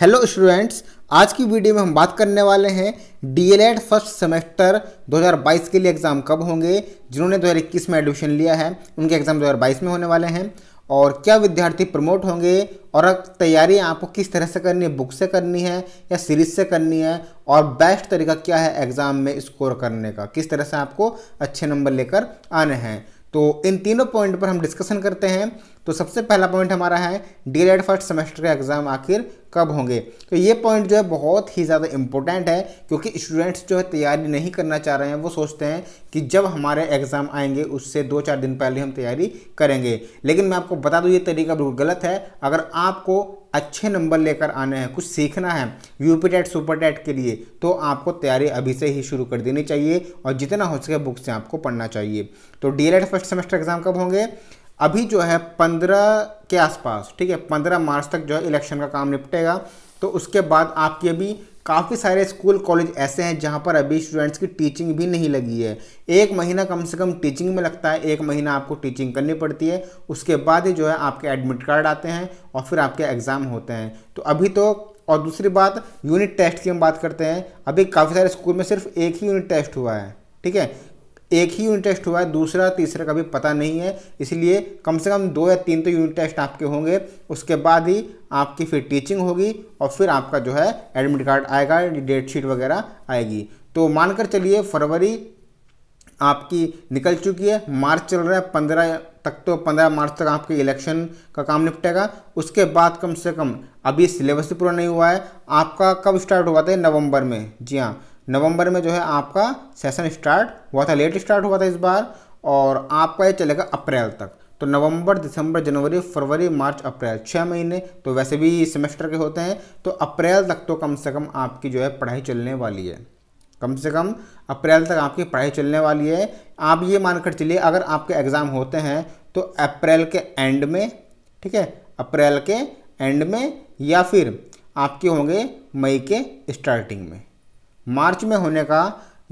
hello students आज की video में हम बात करने वाले हैं डीएलएड फर्स्ट सेमेस्टर 2022 के लिए एग्ज़ाम कब होंगे जिन्होंने 2021 में एडमिशन लिया है उनके एग्ज़ाम 2022 में होने वाले हैं और क्या विद्यार्थी प्रमोट होंगे और अब तैयारी आपको किस तरह से करनी है बुक से करनी है या सीरीज से करनी है और बेस्ट तरीका क्या है एग्ज़ाम में स्कोर करने का किस तरह से आपको अच्छे नंबर लेकर आने हैं तो इन तीनों पॉइंट पर हम डिस्कशन करते हैं तो सबसे पहला पॉइंट हमारा है डी एड फर्स्ट सेमेस्टर का एग्ज़ाम आखिर कब होंगे तो ये पॉइंट जो है बहुत ही ज़्यादा इंपॉर्टेंट है क्योंकि स्टूडेंट्स जो है तैयारी नहीं करना चाह रहे हैं वो सोचते हैं कि जब हमारे एग्ज़ाम आएंगे उससे दो चार दिन पहले हम तैयारी करेंगे लेकिन मैं आपको बता दूँ ये तरीका बिल्कुल गलत है अगर आपको अच्छे नंबर लेकर आने हैं कुछ सीखना है यूपी टेट सुपर टेट के लिए तो आपको तैयारी अभी से ही शुरू कर देनी चाहिए और जितना हो सके बुक से आपको पढ़ना चाहिए तो डी फर्स्ट सेमेस्टर एग्ज़ाम कब होंगे अभी जो है पंद्रह के आसपास ठीक है पंद्रह मार्च तक जो है इलेक्शन का काम निपटेगा तो उसके बाद आपकी अभी काफ़ी सारे स्कूल कॉलेज ऐसे हैं जहाँ पर अभी स्टूडेंट्स की टीचिंग भी नहीं लगी है एक महीना कम से कम टीचिंग में लगता है एक महीना आपको टीचिंग करनी पड़ती है उसके बाद ही जो है आपके एडमिट कार्ड आते हैं और फिर आपके एग्ज़ाम होते हैं तो अभी तो और दूसरी बात यूनिट टेस्ट की हम बात करते हैं अभी काफ़ी सारे स्कूल में सिर्फ एक ही यूनिट टेस्ट हुआ है ठीक है एक ही यूनिट टेस्ट हुआ है दूसरा तीसरा का भी पता नहीं है इसलिए कम से कम दो या तीन तो यूनिट टेस्ट आपके होंगे उसके बाद ही आपकी फिर टीचिंग होगी और फिर आपका जो है एडमिट कार्ड आएगा डेट शीट वगैरह आएगी तो मानकर चलिए फरवरी आपकी निकल चुकी है मार्च चल रहा है पंद्रह तक तो पंद्रह मार्च तक आपके इलेक्शन का काम निपटेगा उसके बाद कम से कम अभी सिलेबस भी पूरा नहीं हुआ है आपका कब स्टार्ट हुआ था नवंबर में जी हाँ नवंबर में जो है आपका सेशन स्टार्ट हुआ था लेट स्टार्ट हुआ था इस बार और आपका ये चलेगा अप्रैल तक तो नवंबर दिसंबर जनवरी फरवरी मार्च अप्रैल छः महीने तो वैसे भी सेमेस्टर के होते हैं तो अप्रैल तक तो कम से कम आपकी जो है पढ़ाई चलने वाली है कम से कम अप्रैल तक आपकी पढ़ाई चलने वाली है आप ये मानकर चलिए अगर आपके एग्ज़ाम होते हैं तो अप्रैल के एंड में ठीक है अप्रैल के एंड में या फिर आपके होंगे मई के स्टार्टिंग में मार्च में होने का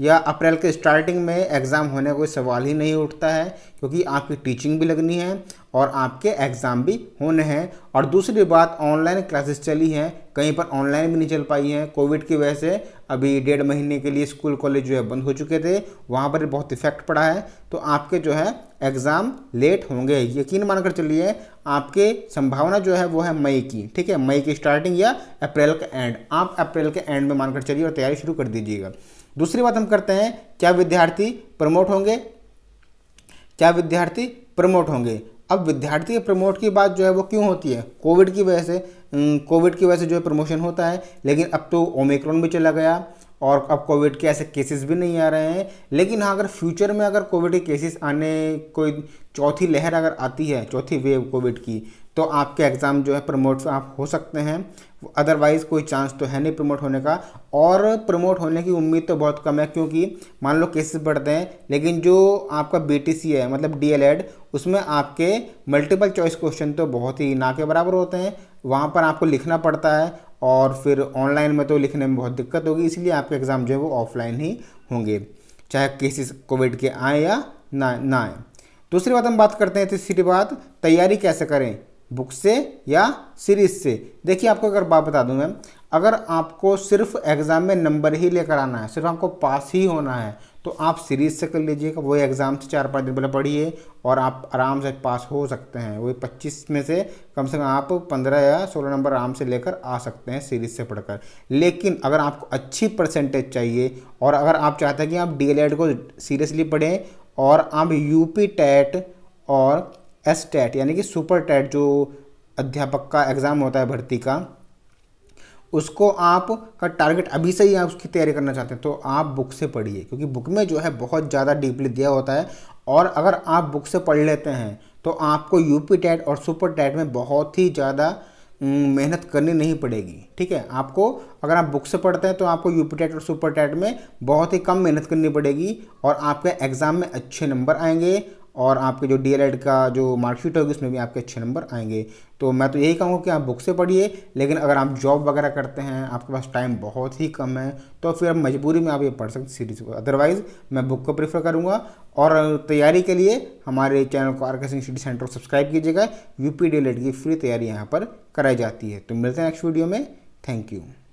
या अप्रैल के स्टार्टिंग में एग्ज़ाम होने कोई सवाल ही नहीं उठता है क्योंकि आपकी टीचिंग भी लगनी है और आपके एग्ज़ाम भी होने हैं और दूसरी बात ऑनलाइन क्लासेस चली हैं कहीं पर ऑनलाइन भी नहीं चल पाई हैं कोविड की वजह से अभी डेढ़ महीने के लिए स्कूल कॉलेज जो है बंद हो चुके थे वहाँ पर बहुत इफेक्ट पड़ा है तो आपके जो है एग्ज़ाम लेट होंगे यकीन मानकर चलिए आपके संभावना जो है वो है मई की ठीक है मई की स्टार्टिंग या अप्रैल का एंड आप अप्रैल के एंड में मानकर चलिए और तैयारी शुरू कर दीजिएगा दूसरी बात हम करते हैं क्या विद्यार्थी प्रमोट होंगे क्या विद्यार्थी प्रमोट होंगे अब विद्यार्थी प्रमोट की बात जो है वो क्यों होती है कोविड की वजह से कोविड की वजह से जो है प्रमोशन होता है लेकिन अब तो ओमिक्रॉन भी चला गया और अब कोविड के ऐसे केसेस भी नहीं आ रहे हैं लेकिन हाँ अगर फ्यूचर में अगर कोविड के केसेस आने कोई चौथी लहर अगर आती है चौथी वेव कोविड की तो आपके एग्ज़ाम जो है प्रमोट आप हो सकते हैं अदरवाइज़ कोई चांस तो है नहीं प्रमोट होने का और प्रमोट होने की उम्मीद तो बहुत कम है क्योंकि मान लो केसेस बढ़ते हैं लेकिन जो आपका बी है मतलब डी उसमें आपके मल्टीपल चॉइस क्वेश्चन तो बहुत ही ना के बराबर होते हैं वहाँ पर आपको लिखना पड़ता है और फिर ऑनलाइन में तो लिखने में बहुत दिक्कत होगी इसलिए आपके एग्ज़ाम जो है वो ऑफलाइन ही होंगे चाहे केसेस कोविड के आए या ना ना आए दूसरी बात हम बात करते हैं तीसरी बात तैयारी कैसे करें बुक से या सीरीज से देखिए आपको अगर बात बता दूं मैं अगर आपको सिर्फ एग्ज़ाम में नंबर ही लेकर आना है सिर्फ आपको पास ही होना है तो आप सीरीज से कर लीजिएगा वही एग्ज़ाम से चार पाँच दिन पहले पढ़िए और आप आराम से पास हो सकते हैं वही पच्चीस में से कम से कम आप पंद्रह या सोलह नंबर आराम से लेकर आ सकते हैं सीरीज से पढ़कर लेकिन अगर आपको अच्छी परसेंटेज चाहिए और अगर आप चाहते हैं कि आप डी e को सीरियसली पढ़ें और आप यू टेट e और एस टेट e यानी कि सुपर टेट जो अध्यापक का एग्ज़ाम होता है भर्ती का उसको आप का टारगेट अभी से ही आप उसकी तैयारी करना चाहते हैं तो आप बुक से पढ़िए क्योंकि बुक में जो है बहुत ज़्यादा डीपली दिया होता है और अगर आप बुक से पढ़ लेते हैं तो आपको यूपी टैट और सुपर टैट में बहुत ही ज़्यादा मेहनत करनी नहीं पड़ेगी ठीक है आपको अगर आप बुक से पढ़ते हैं तो आपको यूपी टैट और सुपर टैट में बहुत ही कम मेहनत करनी पड़ेगी और आपके एग्ज़ाम में अच्छे नंबर आएंगे और आपके जो डी का जो मार्कशीट होगी उसमें भी आपके अच्छे नंबर आएंगे तो मैं तो यही कहूँगा कि आप बुक से पढ़िए लेकिन अगर आप जॉब वगैरह करते हैं आपके पास टाइम बहुत ही कम है तो फिर मजबूरी में आप ये पढ़ सकते सीरीज़ को अदरवाइज़ मैं बुक को प्रेफर करूँगा और तैयारी के लिए हमारे चैनल को आर सिंह सिटी सेंटर को सब्सक्राइब कीजिएगा यूपी डीएलएड की फ्री तैयारी यहाँ पर कराई जाती है तो मिलते हैं नेक्स्ट वीडियो में थैंक यू